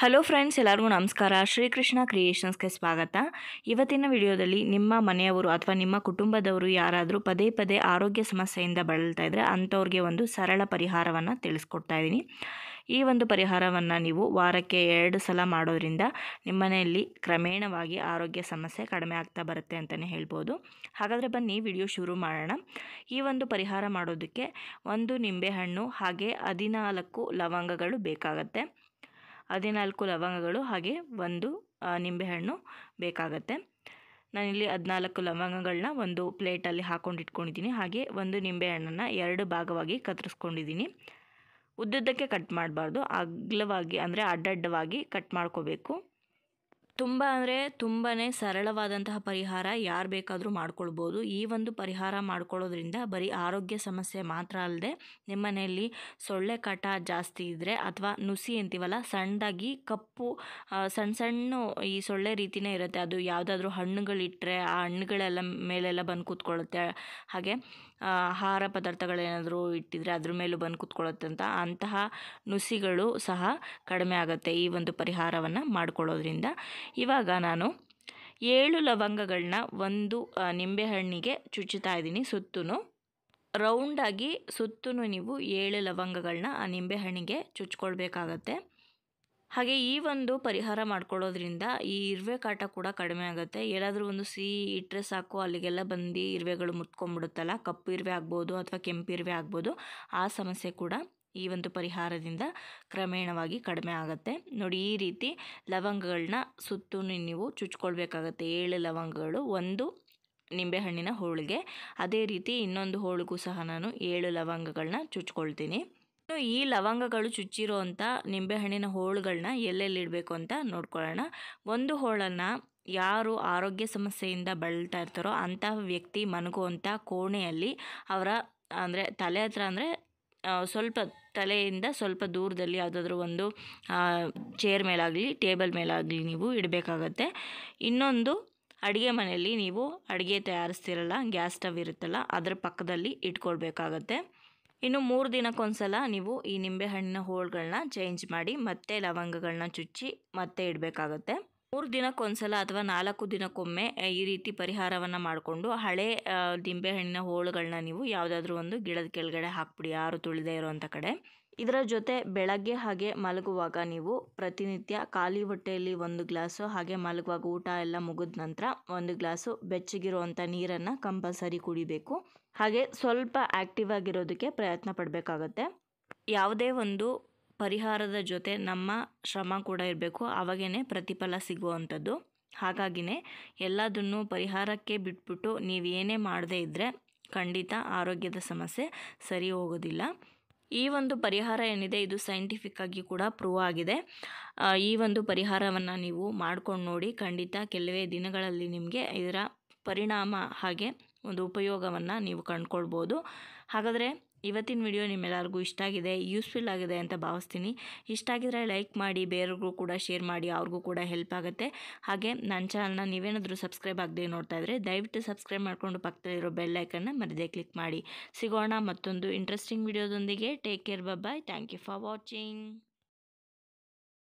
hello friends ಎಲ್ಲರಿಗೂ ನಮಸ್ಕಾರ ಶ್ರೀಕೃಷ್ಣ ಕ್ರಿಯೇಷನ್ಸ್ಗೆ ಸ್ವಾಗತ ಇವತ್ತಿನ ವಿಡಿಯೋದಲ್ಲಿ ನಿಮ್ಮ ಮನೆಯವರು ಅಥವಾ ನಿಮ್ಮ ಕುಟುಂಬದವರು ಯಾರಾದರೂ ಪದೇ ಪದೇ ಆರೋಗ್ಯ ಸಮಸ್ಯೆಯಿಂದ ಬಳಲ್ತಾ ಇದ್ದರೆ ಅಂಥವ್ರಿಗೆ ಒಂದು ಸರಳ ಪರಿಹಾರವನ್ನು ತಿಳಿಸ್ಕೊಡ್ತಾ ಇದ್ದೀನಿ ಈ ಒಂದು ಪರಿಹಾರವನ್ನು ನೀವು ವಾರಕ್ಕೆ ಎರಡು ಸಲ ಮಾಡೋದ್ರಿಂದ ನಿಮ್ಮನೆಯಲ್ಲಿ ಕ್ರಮೇಣವಾಗಿ ಆರೋಗ್ಯ ಸಮಸ್ಯೆ ಕಡಿಮೆ ಆಗ್ತಾ ಬರುತ್ತೆ ಅಂತಲೇ ಹೇಳ್ಬೋದು ಹಾಗಾದರೆ ಬನ್ನಿ ವಿಡಿಯೋ ಶುರು ಮಾಡೋಣ ಈ ಒಂದು ಪರಿಹಾರ ಮಾಡೋದಕ್ಕೆ ಒಂದು ನಿಂಬೆಹಣ್ಣು ಹಾಗೆ ಹದಿನಾಲ್ಕು ಲವಂಗಗಳು ಬೇಕಾಗತ್ತೆ ಹದಿನಾಲ್ಕು ಲವಂಗಗಳು ಹಾಗೆ ಒಂದು ನಿಂಬೆಹಣ್ಣು ಬೇಕಾಗತ್ತೆ ನಾನಿಲ್ಲಿ ಹದಿನಾಲ್ಕು ಲವಂಗಗಳನ್ನ ಒಂದು ಪ್ಲೇಟಲ್ಲಿ ಹಾಕೊಂಡು ಇಟ್ಕೊಂಡಿದ್ದೀನಿ ಹಾಗೆ ಒಂದು ನಿಂಬೆಹಣ್ಣನ್ನು ಎರಡು ಭಾಗವಾಗಿ ಕತ್ತರಿಸ್ಕೊಂಡಿದ್ದೀನಿ ಉದ್ದುದ್ದಕ್ಕೆ ಕಟ್ ಮಾಡಬಾರ್ದು ಅಗಲವಾಗಿ ಅಂದರೆ ಅಡ್ಡಡ್ಡವಾಗಿ ಕಟ್ ಮಾಡ್ಕೋಬೇಕು ತುಂಬ ಅಂದರೆ ತುಂಬಾ ಸರಳವಾದಂತಹ ಪರಿಹಾರ ಯಾರು ಬೇಕಾದರೂ ಮಾಡ್ಕೊಳ್ಬೋದು ಈ ಒಂದು ಪರಿಹಾರ ಮಾಡ್ಕೊಳ್ಳೋದ್ರಿಂದ ಬರೀ ಆರೋಗ್ಯ ಸಮಸ್ಯೆ ಮಾತ್ರ ಅಲ್ಲದೆ ನಿಮ್ಮನೆಯಲ್ಲಿ ಸೊಳ್ಳೆ ಕಟ ಜಾಸ್ತಿ ಇದ್ದರೆ ಅಥವಾ ನುಸಿ ಅಂತೀವಲ್ಲ ಸಣ್ಣದಾಗಿ ಕಪ್ಪು ಸಣ್ಣ ಸಣ್ಣ ಈ ಸೊಳ್ಳೆ ರೀತಿಯೇ ಇರುತ್ತೆ ಅದು ಯಾವುದಾದ್ರೂ ಹಣ್ಣುಗಳಿಟ್ಟರೆ ಆ ಹಣ್ಣುಗಳೆಲ್ಲ ಮೇಲೆಲ್ಲ ಬಂದು ಕೂತ್ಕೊಳ್ಳುತ್ತೆ ಹಾಗೆ ಆಹಾರ ಪದಾರ್ಥಗಳೇನಾದರೂ ಇಟ್ಟಿದರೆ ಅದ್ರ ಮೇಲೂ ಬಂದು ಕೂತ್ಕೊಳ್ಳುತ್ತೆ ಅಂತ ಅಂತಹ ನುಸಿಗಳು ಸಹ ಕಡಿಮೆ ಆಗುತ್ತೆ ಈ ಒಂದು ಪರಿಹಾರವನ್ನು ಮಾಡ್ಕೊಳ್ಳೋದ್ರಿಂದ ಇವಾಗ ನಾನು ಏಳು ಲವಂಗಗಳನ್ನ ಒಂದು ನಿಂಬೆಹಣ್ಣಿಗೆ ಚುಚ್ಚುತ್ತಾ ಇದ್ದೀನಿ ಸುತ್ತೂ ರೌಂಡಾಗಿ ಸುತ್ತೂ ನೀವು ಏಳು ಲವಂಗಗಳನ್ನ ಆ ನಿಂಬೆಹಣ್ಣಿಗೆ ಚುಚ್ಕೊಳ್ಬೇಕಾಗತ್ತೆ ಹಾಗೆ ಈ ಒಂದು ಪರಿಹಾರ ಮಾಡ್ಕೊಳ್ಳೋದ್ರಿಂದ ಈ ಇರುವೆ ಕಾಟ ಕೂಡ ಕಡಿಮೆ ಆಗುತ್ತೆ ಏನಾದರೂ ಒಂದು ಸಿಹಿ ಇಟ್ಟರೆ ಸಾಕು ಅಲ್ಲಿಗೆಲ್ಲ ಬಂದು ಇರುವೆಗಳು ಮುತ್ಕೊಂಡ್ಬಿಡುತ್ತಲ್ಲ ಕಪ್ಪು ಇರುವೆ ಆಗ್ಬೋದು ಅಥವಾ ಕೆಂಪು ಇರುವೆ ಆಗ್ಬೋದು ಆ ಸಮಸ್ಯೆ ಕೂಡ ಈ ಒಂದು ಪರಿಹಾರದಿಂದ ಕ್ರಮೇಣವಾಗಿ ಕಡಿಮೆ ಆಗುತ್ತೆ ನೋಡಿ ಈ ರೀತಿ ಲವಂಗಗಳನ್ನ ಸುತ್ತು ನೀವು ಚುಚ್ಕೊಳ್ಬೇಕಾಗತ್ತೆ ಏಳು ಲವಂಗಗಳು ಒಂದು ನಿಂಬೆಹಣ್ಣಿನ ಹೋಳಿಗೆ ಅದೇ ರೀತಿ ಇನ್ನೊಂದು ಹೋಳಿಗೂ ಸಹ ನಾನು ಏಳು ಲವಂಗಗಳನ್ನ ಚುಚ್ಕೊಳ್ತೀನಿ ಈ ಲವಂಗಗಳು ಚುಚ್ಚಿರೋ ಅಂಥ ನಿಂಬೆಹಣ್ಣಿನ ಹೋಳುಗಳನ್ನ ಎಲ್ಲೆಲ್ಲಿಡಬೇಕು ಅಂತ ನೋಡ್ಕೊಳ್ಳೋಣ ಒಂದು ಹೋಳನ್ನು ಯಾರು ಆರೋಗ್ಯ ಸಮಸ್ಯೆಯಿಂದ ಬಳಲ್ತಾ ಇರ್ತಾರೋ ಅಂತಹ ವ್ಯಕ್ತಿ ಮನಗುವಂಥ ಕೋಣೆಯಲ್ಲಿ ಅವರ ಅಂದರೆ ತಲೆ ಹತ್ರ ಅಂದರೆ ಸ್ವಲ್ಪ ತಲೆಯಿಂದ ಸ್ವಲ್ಪ ದೂರದಲ್ಲಿ ಯಾವುದಾದ್ರೂ ಒಂದು ಚೇರ್ ಮೇಲಾಗಲಿ ಟೇಬಲ್ ಮೇಲಾಗಲಿ ನೀವು ಇಡಬೇಕಾಗತ್ತೆ ಇನ್ನೊಂದು ಅಡುಗೆ ಮನೆಯಲ್ಲಿ ನೀವು ಅಡುಗೆ ತಯಾರಿಸ್ತಿರಲ್ಲ ಗ್ಯಾಸ್ ಸ್ಟವ್ ಇರುತ್ತಲ್ಲ ಅದರ ಪಕ್ಕದಲ್ಲಿ ಇಟ್ಕೊಳ್ಬೇಕಾಗತ್ತೆ ಇನ್ನು ಮೂರು ದಿನಕ್ಕೊಂದ್ಸಲ ನೀವು ಈ ನಿಂಬೆಹಣ್ಣಿನ ಹೋಳುಗಳನ್ನ ಚೇಂಜ್ ಮಾಡಿ ಮತ್ತೆ ಲವಂಗಗಳನ್ನ ಚುಚ್ಚಿ ಮತ್ತೆ ಇಡಬೇಕಾಗತ್ತೆ ಮೂರು ದಿನಕ್ಕೊಂದ್ಸಲ ಅಥವಾ ನಾಲ್ಕು ದಿನಕ್ಕೊಮ್ಮೆ ಈ ರೀತಿ ಪರಿಹಾರವನ್ನು ಮಾಡಿಕೊಂಡು ಹಳೆ ಹಣ್ಣಿನ ಹೋಳುಗಳನ್ನ ನೀವು ಯಾವುದಾದ್ರೂ ಒಂದು ಗಿಡದ ಕೆಳಗಡೆ ಹಾಕ್ಬಿಡಿ ಯಾರು ತುಳಿದೇ ಇರೋವಂಥ ಕಡೆ ಇದರ ಜೊತೆ ಬೆಳಗ್ಗೆ ಹಾಗೆ ಮಲಗುವಾಗ ನೀವು ಪ್ರತಿನಿತ್ಯ ಖಾಲಿ ಹೊಟ್ಟೆಯಲ್ಲಿ ಒಂದು ಗ್ಲಾಸು ಹಾಗೆ ಮಲಗುವಾಗ ಊಟ ಎಲ್ಲ ಮುಗಿದ ನಂತರ ಒಂದು ಗ್ಲಾಸು ಬೆಚ್ಚಗಿರುವಂಥ ನೀರನ್ನು ಕಂಪಲ್ಸರಿ ಕುಡಿಬೇಕು ಹಾಗೆ ಸ್ವಲ್ಪ ಆ್ಯಕ್ಟಿವ್ ಆಗಿರೋದಕ್ಕೆ ಪ್ರಯತ್ನ ಪಡಬೇಕಾಗತ್ತೆ ಯಾವುದೇ ಒಂದು ಪರಿಹಾರದ ಜೊತೆ ನಮ್ಮ ಶ್ರಮ ಕೂಡ ಇರಬೇಕು ಆವಾಗೇ ಪ್ರತಿಫಲ ಸಿಗುವಂಥದ್ದು ಹಾಗಾಗಿನೇ ಎಲ್ಲದನ್ನು ಪರಿಹಾರಕ್ಕೆ ಬಿಟ್ಬಿಟ್ಟು ನೀವು ಏನೇ ಮಾಡದೇ ಇದ್ದರೆ ಖಂಡಿತ ಆರೋಗ್ಯದ ಸಮಸ್ಯೆ ಸರಿ ಹೋಗೋದಿಲ್ಲ ಈ ಒಂದು ಪರಿಹಾರ ಏನಿದೆ ಇದು ಸೈಂಟಿಫಿಕ್ ಆಗಿ ಕೂಡ ಪ್ರೂವ್ ಆಗಿದೆ ಈ ಒಂದು ಪರಿಹಾರವನ್ನು ನೀವು ಮಾಡ್ಕೊಂಡು ನೋಡಿ ಖಂಡಿತ ಕೆಲವೇ ದಿನಗಳಲ್ಲಿ ನಿಮಗೆ ಇದರ ಪರಿಣಾಮ ಹಾಗೆ ಒಂದು ಉಪಯೋಗವನ್ನು ನೀವು ಕಂಡುಕೊಳ್ಬೋದು ಹಾಗಾದರೆ ಇವತ್ತಿನ ವಿಡಿಯೋ ನಿಮ್ಮೆಲ್ಲರಿಗೂ ಇಷ್ಟ ಆಗಿದೆ ಯೂಸ್ಫುಲ್ ಆಗಿದೆ ಅಂತ ಭಾವಿಸ್ತೀನಿ ಇಷ್ಟ ಆಗಿದ್ರೆ ಲೈಕ್ ಮಾಡಿ ಬೇರೆಯವ್ರಿಗೂ ಕೂಡ ಶೇರ್ ಮಾಡಿ ಅವ್ರಿಗೂ ಕೂಡ ಹೆಲ್ಪ್ ಆಗುತ್ತೆ ಹಾಗೆ ನನ್ನ ಚಾನಲ್ನ ನೀವೇನಾದರೂ ಸಬ್ಸ್ಕ್ರೈಬ್ ಆಗದೆ ನೋಡ್ತಾ ಇದ್ದರೆ ದಯವಿಟ್ಟು ಸಬ್ಸ್ಕ್ರೈಬ್ ಮಾಡಿಕೊಂಡು ಪಕ್ಕದಲ್ಲಿರೋ ಬೆಲ್ಲೈಕನ್ನ ಮರದೇ ಕ್ಲಿಕ್ ಮಾಡಿ ಸಿಗೋಣ ಮತ್ತೊಂದು ಇಂಟ್ರೆಸ್ಟಿಂಗ್ ವಿಡಿಯೋದೊಂದಿಗೆ take care bye thank you for watching